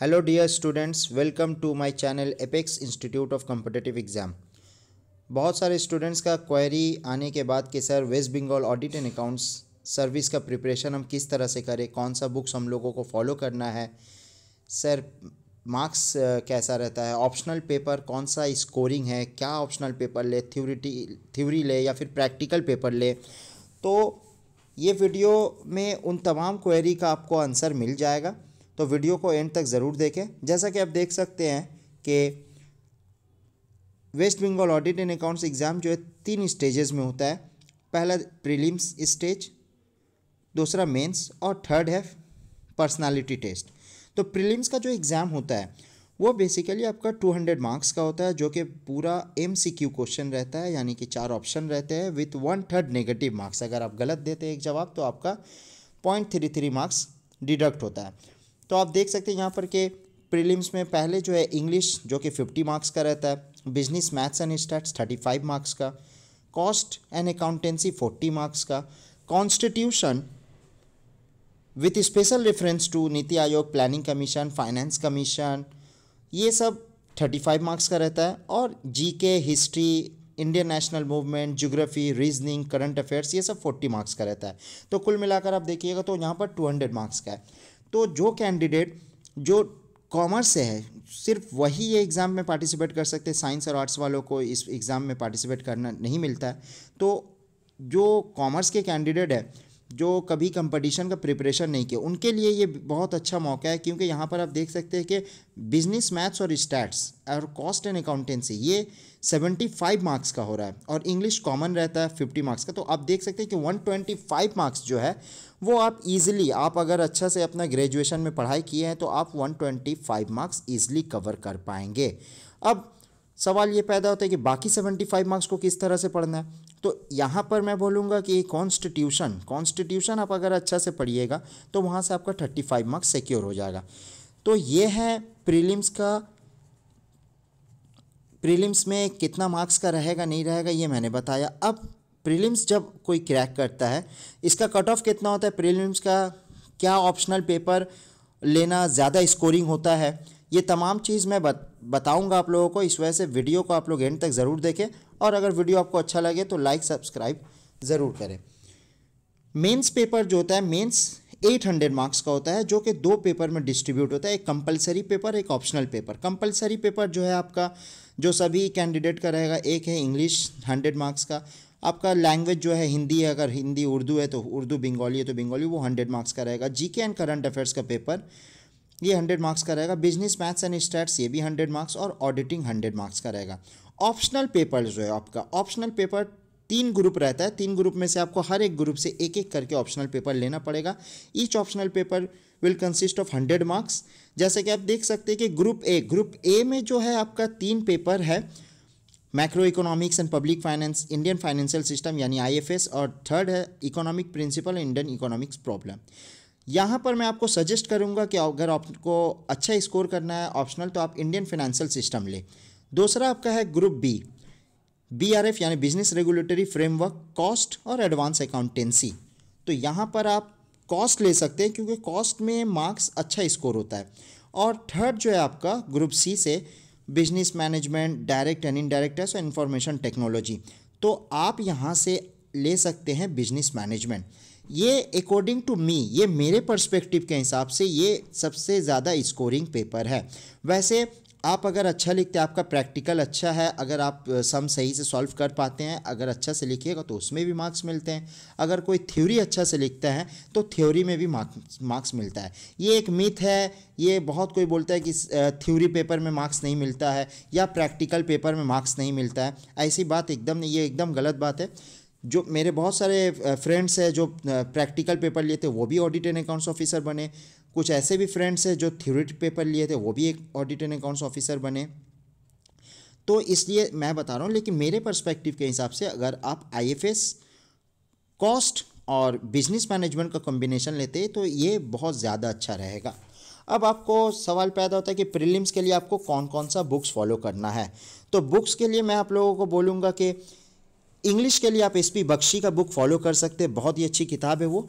hello dear students welcome to my channel apex institute of competitive exam बहुत सारे students का query आने के बाद कि sir West Bengal audit and accounts service का प्रिपरेशन हम किस तरह से करें कौन सा बुक्स हम लोगों को फॉलो करना है सर मार्क्स कैसा रहता है ऑप्शनल पेपर कौन सा स्कोरिंग है क्या ऑप्शनल पेपर ले थ्योरिटी थ्योरी ले या फिर प्रैक्टिकल पेपर ले तो ये वीडियो में उन तमाम क्वेरी का आपको आंसर मिल जाएगा तो वीडियो को एंड तक ज़रूर देखें जैसा कि आप देख सकते हैं कि West Bengal audit and accounts exam जो है तीन स्टेजेस में होता है पहला प्रीलिम्स स्टेज दूसरा मेंस और थर्ड है पर्सनालिटी टेस्ट तो प्रीलिम्स का जो एग्ज़ाम होता है वो बेसिकली आपका 200 मार्क्स का होता है जो कि पूरा एम सी क्यू क्वेश्चन रहता है यानी कि चार ऑप्शन रहते हैं with one third negative marks अगर आप गलत देते हैं एक जवाब तो आपका point three three marks deduct होता है तो आप देख सकते हैं यहाँ पर के प्रीलिम्स में पहले जो है इंग्लिश जो कि फिफ्टी मार्क्स का रहता है business maths and stats thirty five marks का cost and accountancy forty marks का constitution with special reference to NITI Aayog planning commission finance commission ये सब थर्टी फाइव मार्क्स का रहता है और G K history Indian national movement geography reasoning current affairs ये सब फोर्टी मार्क्स का रहता है तो कुल मिलाकर आप देखिएगा तो यहाँ पर टू हंड्रेड मार्क्स का है तो जो कैंडिडेट जो कॉमर्स से है सिर्फ वही ये एग्ज़ाम में पार्टिसिपेट कर सकते हैं साइंस और आर्ट्स वालों को इस एग्ज़ाम में पार्टिसिपेट करना नहीं मिलता है तो जो कॉमर्स के कैंडिडेट है जो कभी कंपटीशन का प्रिपरेशन नहीं किया उनके लिए ये बहुत अच्छा मौका है क्योंकि यहाँ पर आप देख सकते हैं कि बिजनेस मैथ्स और स्टैट्स और कॉस्ट एंड अकाउंटेंसी ये 75 मार्क्स का हो रहा है और इंग्लिश कॉमन रहता है 50 मार्क्स का तो आप देख सकते हैं कि 125 मार्क्स जो है वो आप ईजिली आप अगर अच्छा से अपना ग्रेजुएशन में पढ़ाई किए हैं तो आप फाइव मार्क्स ईज़िली कवर कर पाएंगे अब सवाल ये पैदा होता है कि बाकी फाइव मार्क्स को किस तरह से पढ़ना है तो यहाँ पर मैं बोलूँगा कि कॉन्स्टिट्यूशन कॉन्स्टिट्यूशन आप अगर अच्छा से पढ़िएगा तो वहाँ से आपका थर्टी फाइव मार्क्स सिक्योर हो जाएगा तो ये है प्रीलिम्स का प्रीलिम्स में कितना मार्क्स का रहेगा नहीं रहेगा ये मैंने बताया अब प्रीलिम्स जब कोई क्रैक करता है इसका कट ऑफ कितना होता है प्रीलिम्स का क्या ऑप्शनल पेपर लेना ज़्यादा स्कोरिंग होता है ये तमाम चीज़ मैं बताऊंगा आप लोगों को इस वजह से वीडियो को आप लोग एंड तक ज़रूर देखें और अगर वीडियो आपको अच्छा लगे तो लाइक सब्सक्राइब ज़रूर करें मेंस पेपर जो होता है मेंस 800 मार्क्स का होता है जो कि दो पेपर में डिस्ट्रीब्यूट होता है एक कंपलसरी पेपर एक ऑप्शनल पेपर कंपलसरी पेपर जो है आपका जो सभी कैंडिडेट का रहेगा एक है इंग्लिश हंड्रेड मार्क्स का आपका लैंग्वेज जो है हिंदी है अगर हिंदी उर्दू है तो उर्दू बंगाली है तो बंगाली वो हंड्रेड मार्क्स का रहेगा जी एंड करंट अफेयर्स का पेपर ये हंड्रेड मार्क्स का रहेगा बिजनेस मैथ्स एंड स्टैट्स ये भी हंड्रेड मार्क्स और ऑडिटिंग हंड्रेड मार्क्स का रहेगा ऑप्शनल पेपर जो है आपका ऑप्शनल पेपर तीन ग्रुप रहता है तीन ग्रुप में से आपको हर एक ग्रुप से एक एक करके ऑप्शनल पेपर लेना पड़ेगा each optional paper will consist of hundred marks जैसे कि आप देख सकते हैं कि ग्रुप ए ग्रुप ए में जो है आपका तीन पेपर है macro economics and public finance Indian financial system यानी आईएफएस और थर्ड है economic principle Indian economics problem यहाँ पर मैं आपको सजेस्ट करूँगा कि अगर आपको अच्छा स्कोर करना है ऑप्शनल तो आप इंडियन फाइनेंशियल सिस्टम लें दूसरा आपका है group B B R F यानी बिजनेस रेगुलेटरी फ्रेमवर्क कॉस्ट और एडवांस अकाउंटेंसी तो यहाँ पर आप कॉस्ट ले सकते हैं क्योंकि कॉस्ट में मार्क्स अच्छा स्कोर होता है और थर्ड जो है आपका ग्रुप सी से business management direct and indirect और इन्फॉर्मेशन टेक्नोलॉजी तो आप यहाँ से ले सकते हैं बिजनेस मैनेजमेंट ये अकॉर्डिंग टू मी ये मेरे पर्सपेक्टिव के हिसाब से ये सबसे ज़्यादा स्कोरिंग पेपर है वैसे आप अगर अच्छा लिखते हैं आपका प्रैक्टिकल अच्छा है अगर आप सम सही से सॉल्व कर पाते हैं अगर अच्छा से लिखिएगा तो उसमें भी मार्क्स मिलते हैं अगर कोई थ्योरी अच्छा से लिखता है तो थ्योरी में भी मार्क्स मार्क्स मिलता है ये एक मिथ है ये बहुत कोई बोलता है कि थ्योरी पेपर में मार्क्स नहीं मिलता है या प्रैक्टिकल पेपर में मार्क्स नहीं मिलता है ऐसी बात एकदम नहीं ये एकदम गलत बात है जो मेरे बहुत सारे फ्रेंड्स हैं जो प्रैक्टिकल पेपर लिए थे वो भी ऑडिट एंड अकाउंट्स ऑफिसर बने कुछ ऐसे भी फ्रेंड्स हैं जो थ्योरेटिक पेपर लिए थे वो भी एक ऑडिट एंड अकाउंट्स ऑफिसर बने तो इसलिए मैं बता रहा हूँ लेकिन मेरे पर्सपेक्टिव के हिसाब से अगर आप आई कॉस्ट और बिजनेस मैनेजमेंट का कॉम्बिनेशन लेते तो ये बहुत ज़्यादा अच्छा रहेगा अब आपको सवाल पैदा होता है कि प्रीलिम्स के लिए आपको कौन कौन सा बुक्स फॉलो करना है तो बुक्स के लिए मैं आप लोगों को बोलूँगा कि इंग्लिश के लिए आप एस पी बख्शी का बुक फॉलो कर सकते हैं बहुत ही अच्छी किताब है वो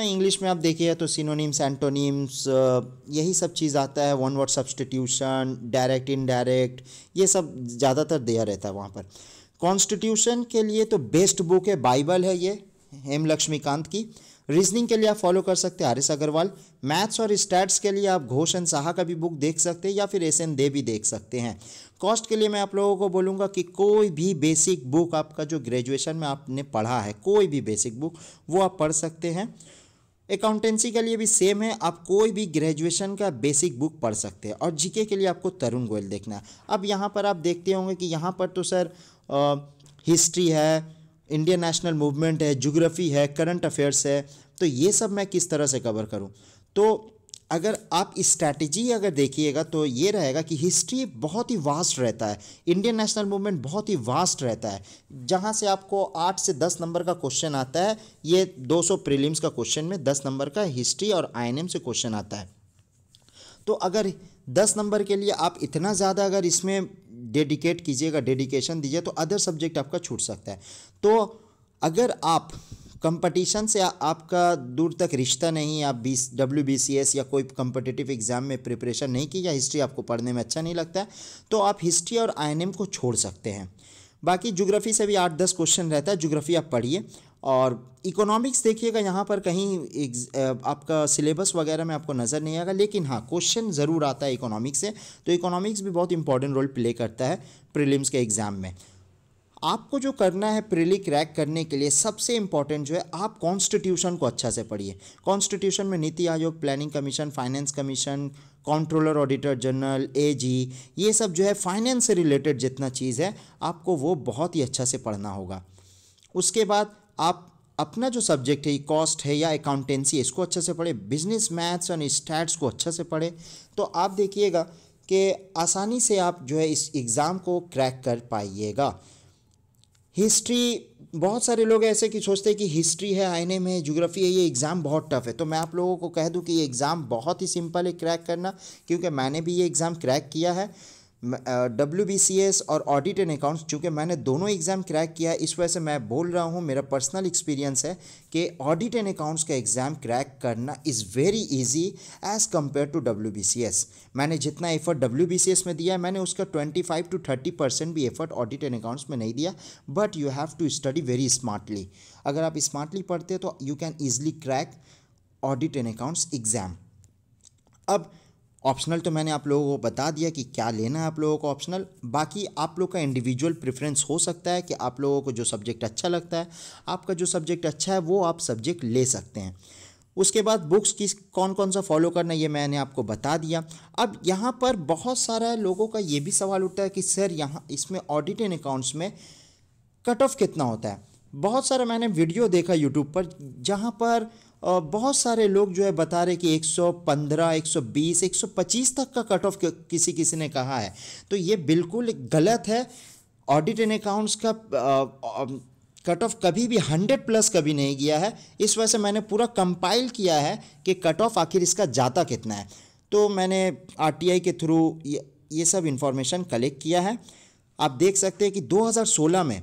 इंग्लिश हाँ, में आप देखिए तो सिनोनिम्स एंटोनिम्स uh, यही सब चीज़ आता है one word substitution direct indirect ये सब ज़्यादातर दिया रहता है वहाँ पर कॉन्स्टिट्यूशन के लिए तो बेस्ट बुक है बाइबल है ये हेम लक्ष्मीकांत की रीजनिंग के लिए आप फॉलो कर सकते हैं आर अग्रवाल मैथ्स और स्टैट्स के लिए आप घोष एन साहा का भी बुक देख सकते हैं या फिर एस एन दे भी देख सकते हैं कॉस्ट के लिए मैं आप लोगों को बोलूँगा कि कोई भी बेसिक बुक आपका जो ग्रेजुएशन में आपने पढ़ा है कोई भी बेसिक बुक वो आप पढ़ सकते हैं अकाउंटेंसी के लिए भी सेम है आप कोई भी ग्रेजुएशन का बेसिक बुक पढ़ सकते हैं और जीके के लिए आपको तरुण गोयल देखना है अब यहाँ पर आप देखते होंगे कि यहाँ पर तो सर आ, हिस्ट्री है इंडियन नेशनल मूवमेंट है जोग्राफी है करंट अफेयर्स है तो ये सब मैं किस तरह से कवर करूँ तो अगर आप स्ट्रैटेजी अगर देखिएगा तो ये रहेगा कि हिस्ट्री बहुत ही वास्ट रहता है इंडियन नेशनल मूवमेंट बहुत ही वास्ट रहता है जहाँ से आपको आठ से दस नंबर का क्वेश्चन आता है ये दो सौ प्रिलिम्स का क्वेश्चन में दस नंबर का हिस्ट्री और आई से क्वेश्चन आता है तो अगर दस नंबर के लिए आप इतना ज़्यादा अगर इसमें डेडिकेट कीजिएगा डेडिकेशन दीजिए तो अदर सब्जेक्ट आपका छूट सकता है तो अगर आप कंपटीशन से आ, आपका दूर तक रिश्ता नहीं है आप B W B C S या कोई कंपटिटिव एग्ज़ाम में प्रिपरेशन नहीं की या हिस्ट्री आपको पढ़ने में अच्छा नहीं लगता है तो आप हिस्ट्री और आई एन एम को छोड़ सकते हैं बाकी जोग्राफी से भी आठ दस क्वेश्चन रहता है जोग्राफी आप पढ़िए और इकोनॉमिक्स देखिएगा यहाँ पर कहीं आपका सिलेबस वगैरह में आपको नज़र नहीं आएगा लेकिन हाँ क्वेश्चन ज़रूर आता है इकोनॉमिक्स से तो इकोनॉमिक्स भी बहुत इंपॉर्टेंट रोल प्ले करता है प्रीलिम्स के एग्ज़ाम में आपको जो करना है प्रिली क्रैक करने के लिए सबसे इंपॉर्टेंट जो है आप कॉन्स्टिट्यूशन को अच्छा से पढ़िए कॉन्स्टिट्यूशन में NITI Aayog planning commission finance commission controller auditor general AG ये सब जो है फाइनेंस से रिलेटेड जितना चीज़ है आपको वो बहुत ही अच्छा से पढ़ना होगा उसके बाद आप अपना जो सब्जेक्ट है कॉस्ट है या अकाउंटेंसी इसको अच्छे से पढ़े बिजनेस मैथ्स एंड स्टैट्स को अच्छे से पढ़े तो आप देखिएगा कि आसानी से आप जो है इस एग्ज़ाम को क्रैक कर पाइएगा हिस्ट्री बहुत सारे लोग ऐसे कि सोचते हैं कि हिस्ट्री है आईने में जोग्राफी है ये एग्ज़ाम बहुत टफ है तो मैं आप लोगों को कह दूं कि ये एग्ज़ाम बहुत ही सिंपल है क्रैक करना क्योंकि मैंने भी ये एग्ज़ाम क्रैक किया है डब्ल्यू बी सी एस और ऑडिट एंड अकाउंट्स चूँकि मैंने दोनों एग्ज़ाम क्रैक किया इस वजह से मैं बोल रहा हूँ मेरा पर्सनल एक्सपीरियंस है कि ऑडिट एंड अकाउंट्स का एग्ज़ाम क्रैक करना is very easy as compare to W B C S मैंने जितना effort W B C S में दिया है मैंने उसका twenty five to thirty percent भी एफर्ट ऑडिट एंड अकाउंट्स में नहीं दिया but you have to study very smartly अगर आप स्मार्टली पढ़ते तो you can easily crack audit and accounts exam अब ऑप्शनल तो मैंने आप लोगों को बता दिया कि क्या लेना है आप लोगों को ऑप्शनल बाकी आप लोग का इंडिविजुअल प्रेफरेंस हो सकता है कि आप लोगों को जो सब्जेक्ट अच्छा लगता है आपका जो सब्जेक्ट अच्छा है वो आप सब्जेक्ट ले सकते हैं उसके बाद बुक्स की कौन कौन सा फॉलो करना ये मैंने आपको बता दिया अब यहाँ पर बहुत सारा लोगों का ये भी सवाल उठता है कि सर यहाँ इसमें ऑडिट एंड अकाउंट्स में कट ऑफ कितना होता है बहुत सारे मैंने वीडियो देखा यूट्यूब पर जहाँ पर बहुत सारे लोग जो है बता रहे कि 115, 120, 125 तक का कट ऑफ किसी किसी ने कहा है तो ये बिल्कुल गलत है ऑडिट इन अकाउंट्स का कट ऑफ कभी भी 100 प्लस कभी नहीं गया है इस वजह से मैंने पूरा कंपाइल किया है कि कट ऑफ आखिर इसका जाता कितना है तो मैंने आर के थ्रू ये, ये सब इन्फॉर्मेशन कलेक्ट किया है आप देख सकते हैं कि 2016 में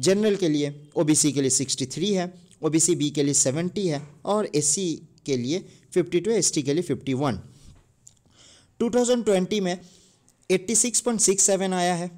जनरल के लिए ओबीसी के लिए 63 है ओबीसी बी के लिए 70 है और एससी e के लिए 52 एसटी के लिए 51 2020 में 86.67 आया है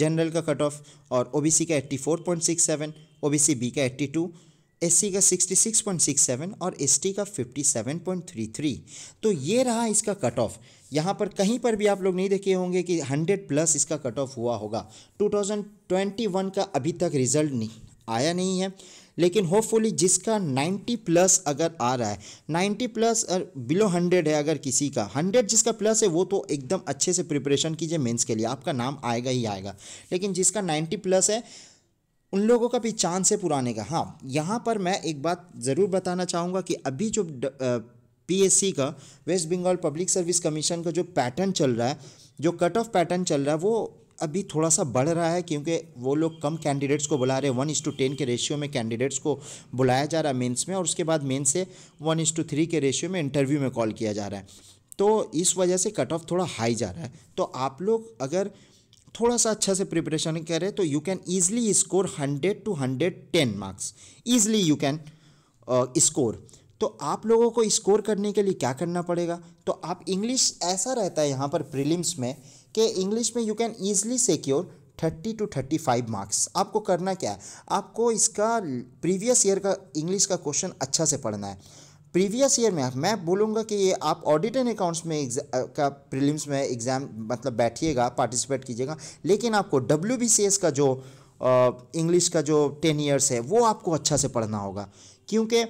जनरल का कट ऑफ और ओबीसी का 84.67 ओबीसी बी का 82 एससी e का 66.67 और एसटी का 57.33 तो ये रहा इसका कट ऑफ यहाँ पर कहीं पर भी आप लोग नहीं देखे होंगे कि 100 प्लस इसका कट ऑफ हुआ होगा 2021 का अभी तक रिजल्ट नहीं आया नहीं है लेकिन होपफुली जिसका 90 प्लस अगर आ रहा है 90 प्लस और बिलो 100 है अगर किसी का 100 जिसका प्लस है वो तो एकदम अच्छे से प्रिपरेशन कीजिए मेंस के लिए आपका नाम आएगा ही आएगा लेकिन जिसका 90 प्लस है उन लोगों का भी चांस है पुराने का हाँ यहाँ पर मैं एक बात ज़रूर बताना चाहूँगा कि अभी जो आ, पीएससी का West Bengal public service commission का जो पैटर्न चल रहा है जो कट ऑफ पैटर्न चल रहा है वो अभी थोड़ा सा बढ़ रहा है क्योंकि वो लोग कम कैंडिडेट्स को बुला रहे हैं वन इस टू टेन के रेशियो में कैंडिडेट्स को बुलाया जा रहा है मेंस में और उसके बाद मेंस से वन इस टू थ्री के रेशियो में इंटरव्यू में कॉल किया जा रहा है तो इस वजह से कट ऑफ थोड़ा हाई जा रहा है तो आप लोग अगर थोड़ा सा अच्छा से प्रिपरेशन करें तो you can easily score hundred to hundred ten marks easily you can score तो आप लोगों को स्कोर करने के लिए क्या करना पड़ेगा तो आप इंग्लिश ऐसा रहता है यहाँ पर प्रीलिम्स में कि इंग्लिश में you can easily secure thirty to thirty five marks आपको करना क्या है आपको इसका प्रीवियस ईयर का इंग्लिश का क्वेश्चन अच्छा से पढ़ना है प्रीवियस ईयर में मैं बोलूँगा कि ये आप ऑडिट एंड अकाउंट्स में का प्रीलिम्स में एग्ज़ाम मतलब बैठिएगा पार्टिसिपेट कीजिएगा लेकिन आपको डब्ल्यू का जो इंग्लिश का जो टेन ईयर्स है वो आपको अच्छा से पढ़ना होगा क्योंकि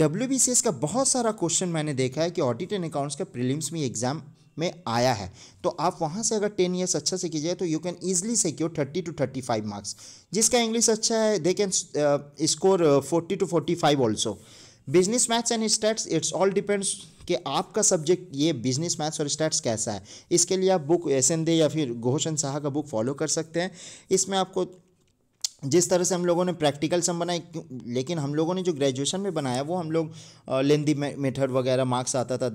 डब्ल्यू बी का बहुत सारा क्वेश्चन मैंने देखा है कि ऑडिट एंड अकाउंट्स का प्रीलिम्स में एग्जाम में आया है तो आप वहाँ से अगर टेन ईयर्स अच्छा से कीजिए तो you can easily secure thirty to thirty five marks जिसका इंग्लिश अच्छा है they can score forty to forty five also business maths and stats it's all depends कि आपका सब्जेक्ट ये बिजनेस मैथ्स और स्टैट्स कैसा है इसके लिए आप बुक एस एन दे या फिर घोषण शाह का बुक फॉलो कर सकते हैं इसमें आपको जिस तरह से हम लोगों ने प्रैक्टिकल सम बनाए लेकिन हम लोगों ने जो ग्रेजुएशन में बनाया वो हम लोग लेंदी मेथड वगैरह मार्क्स आता था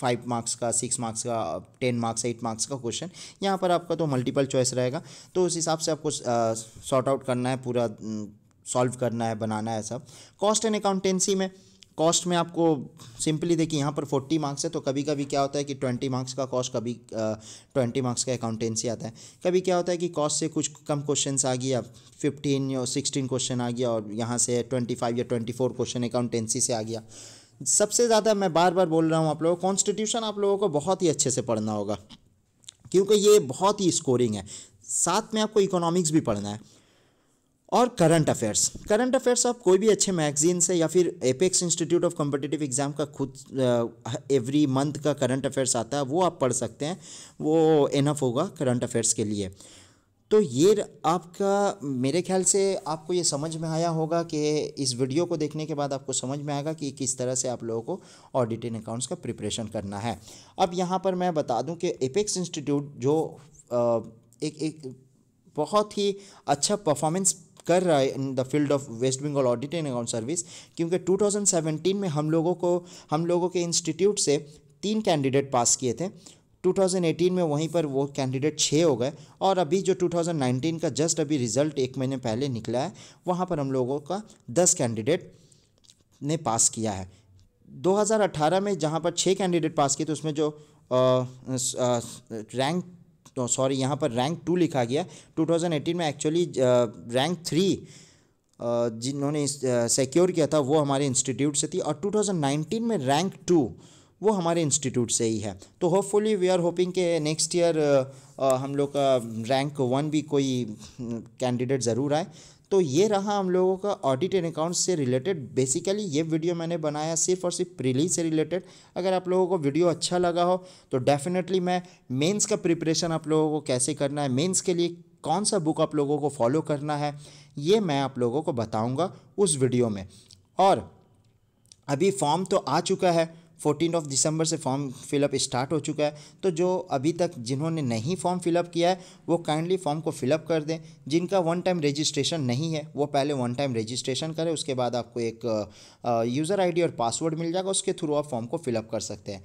फाइव मार्क्स का सिक्स मार्क्स का टेन मार्क्स एट मार्क्स का क्वेश्चन यहाँ पर आपका तो मल्टीपल चॉइस रहेगा तो उस हिसाब से आपको सॉर्ट आउट करना है पूरा सॉल्व करना है बनाना है सब कॉस्ट एंड अकाउंटेंसी में कॉस्ट में आपको सिंपली देखिए यहाँ पर फोर्टी मार्क्स है तो कभी कभी क्या होता है कि ट्वेंटी मार्क्स का कॉस्ट कभी ट्वेंटी मार्क्स का अकाउंटेंसी आता है कभी क्या होता है कि कॉस्ट से कुछ कम क्वेश्चन आ गया फिफ्टीन या सिक्सटीन क्वेश्चन आ गया और यहाँ से ट्वेंटी फाइव या ट्वेंटी फोर क्वेश्चन अकाउंटेंसी से आ गया सबसे ज़्यादा मैं बार बार बोल रहा हूँ आप लोगों को कॉन्स्टिट्यूशन आप लोगों को बहुत ही अच्छे से पढ़ना होगा क्योंकि ये बहुत ही स्कोरिंग है साथ में आपको इकोनॉमिक्स भी पढ़ना है और करंट अफेयर्स करंट अफेयर्स आप कोई भी अच्छे मैगजीन से या फिर Apex institute of competitive exam का खुद एवरी मंथ का करंट अफेयर्स आता है वो आप पढ़ सकते हैं वो इनफ होगा करंट अफेयर्स के लिए तो ये आपका मेरे ख्याल से आपको ये समझ में आया होगा कि इस वीडियो को देखने के बाद आपको समझ में आएगा कि किस तरह से आप लोगों को ऑडिटिंग अकाउंट्स का प्रिपरेशन करना है अब यहाँ पर मैं बता दूँ कि एपेक्स इंस्टीट्यूट जो एक एक बहुत ही अच्छा परफॉर्मेंस कर रहा है in the field of West Bengal audit and account service क्योंकि 2017 में हम लोगों को हम लोगों के इंस्टीट्यूट से तीन कैंडिडेट पास किए थे 2018 में वहीं पर वो कैंडिडेट छः हो गए और अभी जो 2019 का जस्ट अभी रिजल्ट एक महीने पहले निकला है वहाँ पर हम लोगों का दस कैंडिडेट ने पास किया है 2018 में जहाँ पर छः कैंडिडेट पास किए थे उसमें जो रैंक तो सॉरी यहाँ पर रैंक टू लिखा गया 2018 में एक्चुअली रैंक थ्री जिन्होंने सिक्योर uh, किया था वो हमारे इंस्टीट्यूट से थी और 2019 में रैंक टू वो हमारे इंस्टीट्यूट से ही है तो होपफुली वी आर होपिंग के नेक्स्ट ईयर हम लोग का रैंक वन भी कोई कैंडिडेट mm, ज़रूर आए तो ये रहा हम लोगों का ऑडिट एंड अकाउंट से रिलेटेड बेसिकली ये वीडियो मैंने बनाया सिर्फ और सिर्फ प्रीलीज से रिलेटेड अगर आप लोगों को वीडियो अच्छा लगा हो तो डेफिनेटली मैं मेंस का प्रिपरेशन आप लोगों को कैसे करना है मेंस के लिए कौन सा बुक आप लोगों को फॉलो करना है ये मैं आप लोगों को बताऊँगा उस वीडियो में और अभी फॉर्म तो आ चुका है फोर्टीन ऑफ दिसंबर से फॉर्म फिलअप स्टार्ट हो चुका है तो जो अभी तक जिन्होंने नहीं फॉर्म फिलअप किया है वो काइंडली फॉर्म को फिलअप कर दें जिनका वन टाइम रजिस्ट्रेशन नहीं है वो पहले वन टाइम रजिस्ट्रेशन करें उसके बाद आपको एक यूज़र आईडी और पासवर्ड मिल जाएगा उसके थ्रू आप फॉर्म को फिलअप कर सकते हैं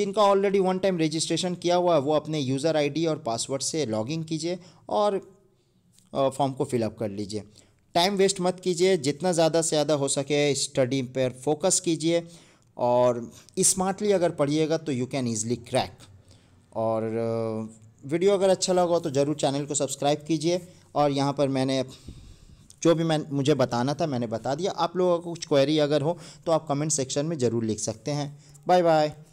जिनका ऑलरेडी वन टाइम रजिस्ट्रेशन किया हुआ है वो अपने यूज़र आई और पासवर्ड से लॉगिन कीजिए और फॉर्म को फिलअप कर लीजिए टाइम वेस्ट मत कीजिए जितना ज़्यादा से ज़्यादा हो सके स्टडी पर फोकस कीजिए और स्मार्टली अगर पढ़िएगा तो यू कैन ईज़िली क्रैक और वीडियो uh, अगर अच्छा लगा हो तो ज़रूर चैनल को सब्सक्राइब कीजिए और यहाँ पर मैंने जो भी मैं मुझे बताना था मैंने बता दिया आप लोगों को कुछ क्वेरी अगर हो तो आप कमेंट सेक्शन में ज़रूर लिख सकते हैं बाय बाय